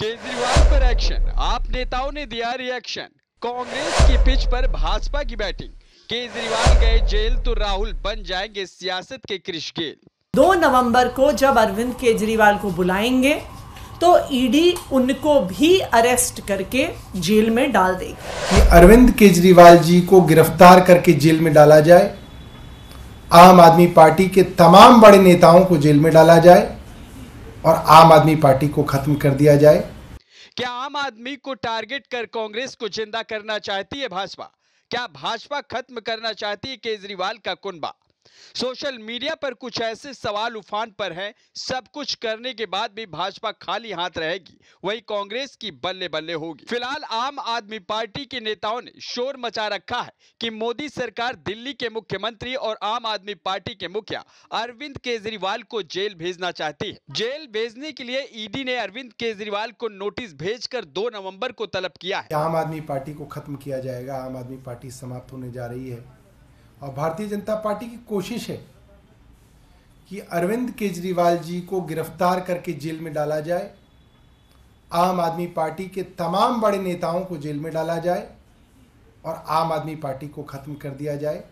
केजरीवाल पर एक्शन आप नेताओं ने दिया रिएक्शन कांग्रेस की पिच पर भाजपा की बैटिंग केजरीवाल गए जेल तो राहुल बन जाएंगे सियासत के क्रिश गेल दो नवंबर को जब अरविंद केजरीवाल को बुलाएंगे तो ईडी e उनको भी अरेस्ट करके जेल में डाल देगी अरविंद केजरीवाल जी को गिरफ्तार करके जेल में डाला जाए आम आदमी पार्टी के तमाम बड़े नेताओं को जेल में डाला जाए और आम आदमी पार्टी को खत्म कर दिया जाए क्या आम आदमी को टारगेट कर कांग्रेस को जिंदा करना चाहती है भाजपा क्या भाजपा खत्म करना चाहती है केजरीवाल का कुनबा सोशल मीडिया पर कुछ ऐसे सवाल उफान पर हैं सब कुछ करने के बाद भी भाजपा खाली हाथ रहेगी वही कांग्रेस की बल्ले बल्ले होगी फिलहाल आम आदमी पार्टी के नेताओं ने शोर मचा रखा है कि मोदी सरकार दिल्ली के मुख्यमंत्री और आम आदमी पार्टी के मुखिया अरविंद केजरीवाल को जेल भेजना चाहती है जेल भेजने के लिए ईडी ने अरविंद केजरीवाल को नोटिस भेज कर दो नवम्बर को तलब किया है आम आदमी पार्टी को खत्म किया जाएगा आम आदमी पार्टी समाप्त होने जा रही है और भारतीय जनता पार्टी की कोशिश है कि अरविंद केजरीवाल जी को गिरफ्तार करके जेल में डाला जाए आम आदमी पार्टी के तमाम बड़े नेताओं को जेल में डाला जाए और आम आदमी पार्टी को खत्म कर दिया जाए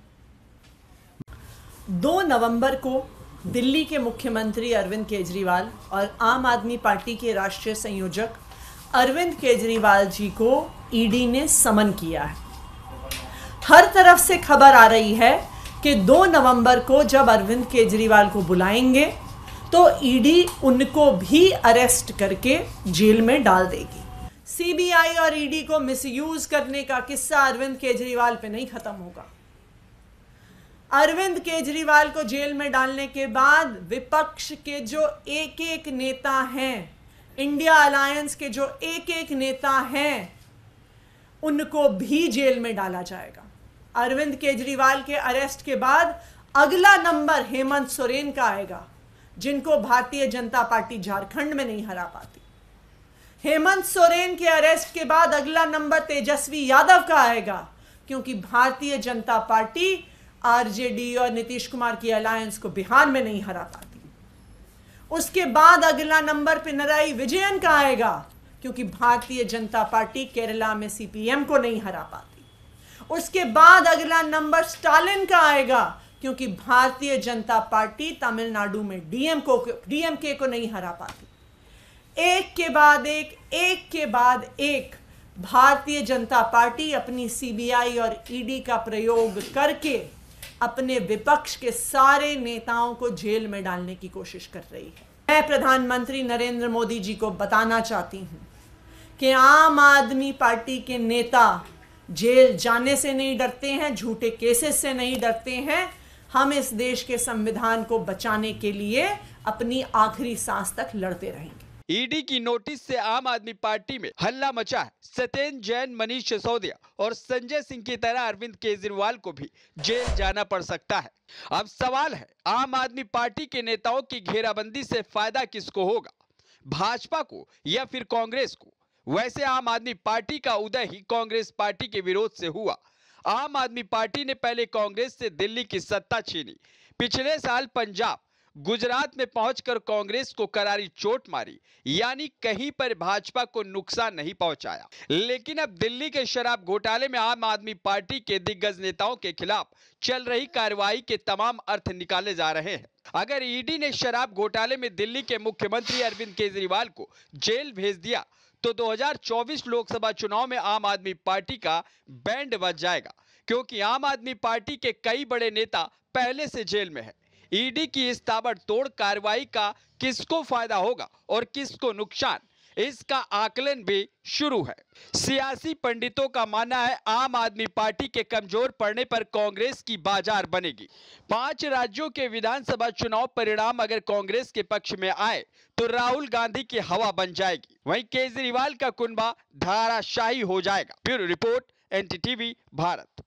दो नवंबर को दिल्ली के मुख्यमंत्री अरविंद केजरीवाल और आम आदमी पार्टी के राष्ट्रीय संयोजक अरविंद केजरीवाल जी को ईडी ने समन किया है हर तरफ से खबर आ रही है कि 2 नवंबर को जब अरविंद केजरीवाल को बुलाएंगे तो ईडी उनको भी अरेस्ट करके जेल में डाल देगी सीबीआई और ईडी को मिसयूज करने का किस्सा अरविंद केजरीवाल पे नहीं खत्म होगा अरविंद केजरीवाल को जेल में डालने के बाद विपक्ष के जो एक एक नेता हैं इंडिया अलायंस के जो एक एक नेता हैं उनको भी जेल में डाला जाएगा अरविंद केजरीवाल के अरेस्ट के बाद अगला नंबर हेमंत सोरेन का आएगा जिनको भारतीय जनता पार्टी झारखंड में नहीं हरा पाती हेमंत सोरेन के अरेस्ट के बाद अगला नंबर तेजस्वी यादव का आएगा क्योंकि भारतीय जनता पार्टी आरजेडी और नीतीश कुमार की अलायंस को बिहार में नहीं हरा पाती उसके बाद अगला नंबर पिनराई विजयन का आएगा क्योंकि भारतीय जनता पार्टी केरला में सीपीएम को नहीं हरा पाती उसके बाद अगला नंबर स्टालिन का आएगा क्योंकि भारतीय जनता पार्टी तमिलनाडु में डीएम को डीएमके को नहीं हरा पाती एक के बाद एक एक के बाद एक भारतीय जनता पार्टी अपनी सीबीआई और ईडी e का प्रयोग करके अपने विपक्ष के सारे नेताओं को जेल में डालने की कोशिश कर रही है मैं प्रधानमंत्री नरेंद्र मोदी जी को बताना चाहती हूँ कि आम आदमी पार्टी के नेता जेल जाने से नहीं डरते हैं झूठे केसेस से नहीं डरते हैं हम इस देश के संविधान को बचाने के लिए अपनी आखिरी सांस तक लड़ते रहेंगे ईडी की नोटिस से आम आदमी पार्टी में हल्ला मचा है सत्येंद्र जैन मनीष सिसोदिया और संजय सिंह की तरह अरविंद केजरीवाल को भी जेल जाना पड़ सकता है अब सवाल है आम आदमी पार्टी के नेताओं की घेराबंदी से फायदा किसको होगा भाजपा को या फिर कांग्रेस को वैसे आम आदमी पार्टी का उदय ही कांग्रेस पार्टी के विरोध से हुआ आम आदमी पार्टी ने पहले कांग्रेस से दिल्ली की सत्ता छीनी पिछले साल पंजाब गुजरात में पहुंचकर कांग्रेस को करारी चोट मारी यानी कहीं पर भाजपा को नुकसान नहीं पहुंचाया लेकिन अब दिल्ली के शराब घोटाले में आम आदमी पार्टी के दिग्गज नेताओं के खिलाफ चल रही कार्रवाई के तमाम अर्थ निकाले जा रहे हैं अगर ईडी ने शराब घोटाले में दिल्ली के मुख्यमंत्री अरविंद केजरीवाल को जेल भेज दिया तो 2024 लोकसभा चुनाव में आम आदमी पार्टी का बैंड बच जाएगा क्योंकि आम आदमी पार्टी के कई बड़े नेता पहले से जेल में है ईडी की इस ताबड़तोड़ कार्रवाई का किसको फायदा होगा और किसको नुकसान इसका आकलन भी शुरू है सियासी पंडितों का मानना है आम आदमी पार्टी के कमजोर पड़ने पर कांग्रेस की बाजार बनेगी पांच राज्यों के विधानसभा चुनाव परिणाम अगर कांग्रेस के पक्ष में आए तो राहुल गांधी की हवा बन जाएगी वहीं केजरीवाल का कुनबा धाराशाही हो जाएगा ब्यूरो रिपोर्ट एन भारत